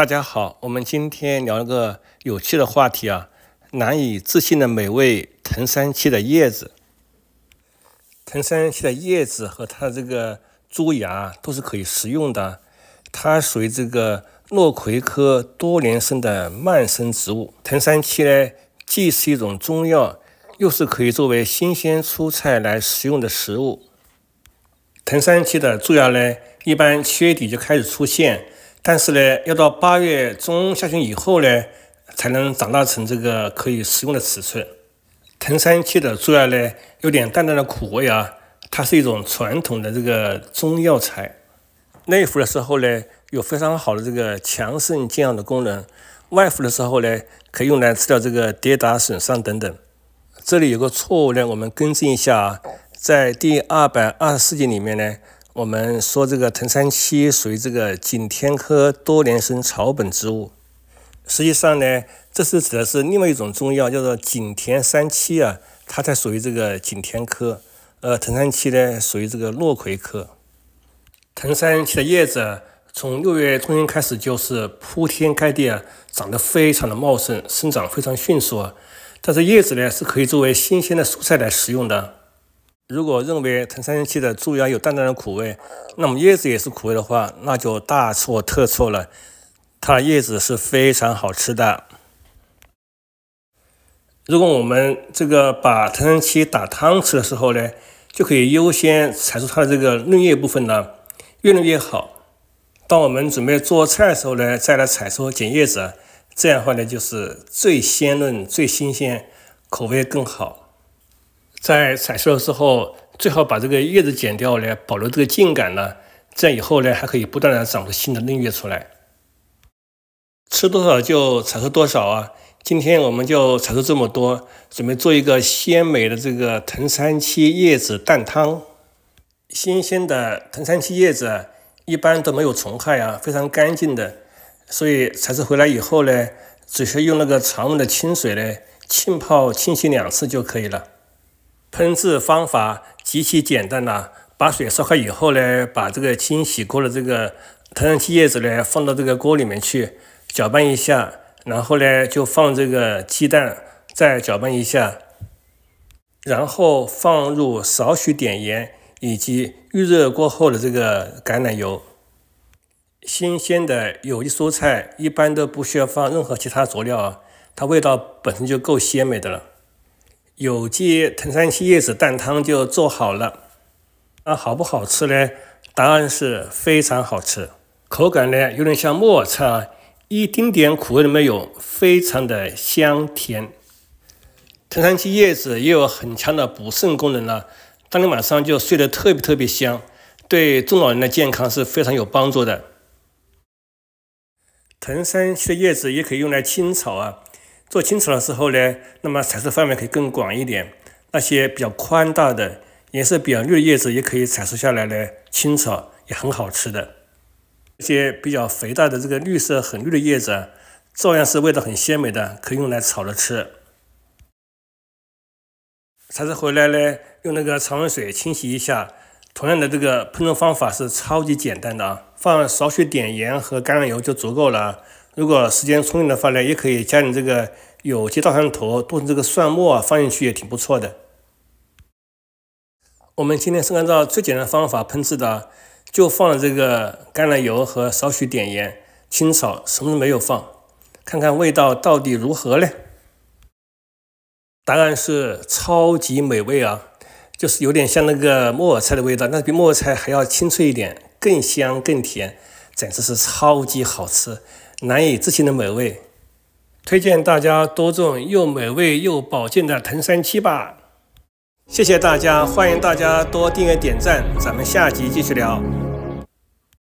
大家好，我们今天聊一个有趣的话题啊，难以置信的美味——藤三七的叶子。藤三七的叶子和它的这个珠芽都是可以食用的。它属于这个诺葵科多年生的蔓生植物。藤三七呢，既是一种中药，又是可以作为新鲜蔬菜来食用的食物。藤三七的蛀芽呢，一般七月底就开始出现。但是呢，要到八月中下旬以后呢，才能长大成这个可以食用的尺寸。藤三七的主药呢，有点淡淡的苦味啊，它是一种传统的这个中药材。内服的时候呢，有非常好的这个强肾健阳的功能；外服的时候呢，可以用来治疗这个跌打损伤等等。这里有个错误呢，我们更正一下啊，在第二百二十四节里面呢。我们说这个藤三七属于这个景天科多年生草本植物，实际上呢，这是指的是另外一种中药，叫做景田三七啊，它才属于这个景天科。呃，藤三七呢属于这个落葵科。藤三七的叶子从六月中旬开始就是铺天盖地啊，长得非常的茂盛，生长非常迅速。但是叶子呢是可以作为新鲜的蔬菜来食用的。如果认为藤三七的猪芽有淡淡的苦味，那么叶子也是苦味的话，那就大错特错了。它的叶子是非常好吃的。如果我们这个把藤三七打汤吃的时候呢，就可以优先采出它的这个嫩叶部分呢，越嫩越好。当我们准备做菜的时候呢，再来采出剪叶子，这样话呢就是最鲜嫩、最新鲜，口味更好。在采收的时候，最好把这个叶子剪掉嘞，保留这个茎秆呢，这样以后呢还可以不断的长出新的嫩叶出来。吃多少就采收多少啊！今天我们就采收这么多，准备做一个鲜美的这个藤三七叶子蛋汤。新鲜的藤三七叶子一般都没有虫害啊，非常干净的，所以采收回来以后呢，只需用那个常温的清水呢浸泡清洗两次就可以了。烹制方法极其简单呐，把水烧开以后呢，把这个清洗过的这个藤器叶子呢放到这个锅里面去搅拌一下，然后呢就放这个鸡蛋，再搅拌一下，然后放入少许点盐以及预热过后的这个橄榄油。新鲜的有机蔬菜一般都不需要放任何其他佐料啊，它味道本身就够鲜美的了。有机藤山七叶子蛋汤就做好了，那好不好吃呢？答案是非常好吃，口感呢有点像抹茶，一丁点苦味都没有，非常的香甜。藤山七叶子也有很强的补肾功能呢，当天晚上就睡得特别特别香，对中老人的健康是非常有帮助的。藤山七的叶子也可以用来清炒啊。做青草了之后呢，那么采色范围可以更广一点。那些比较宽大的、颜色比较绿的叶子也可以采收下来呢。青草也很好吃的。这些比较肥大的这个绿色很绿的叶子，照样是味道很鲜美的，可以用来炒着吃。采收回来呢，用那个常温水清洗一下。同样的这个烹饪方法是超级简单的啊，放少许点盐和橄榄油就足够了。如果时间充裕的话呢，也可以加点这个有机大蒜头，剁成这个蒜末啊，放进去也挺不错的。我们今天是按照最简单的方法烹制的，就放了这个橄榄油和少许点盐，清炒什么都没有放，看看味道到底如何呢？答案是超级美味啊！就是有点像那个木耳菜的味道，那比木耳菜还要清脆一点，更香更甜，简直是超级好吃。难以置信的美味，推荐大家多种又美味又保健的藤三七吧。谢谢大家，欢迎大家多订阅、点赞，咱们下集继续聊。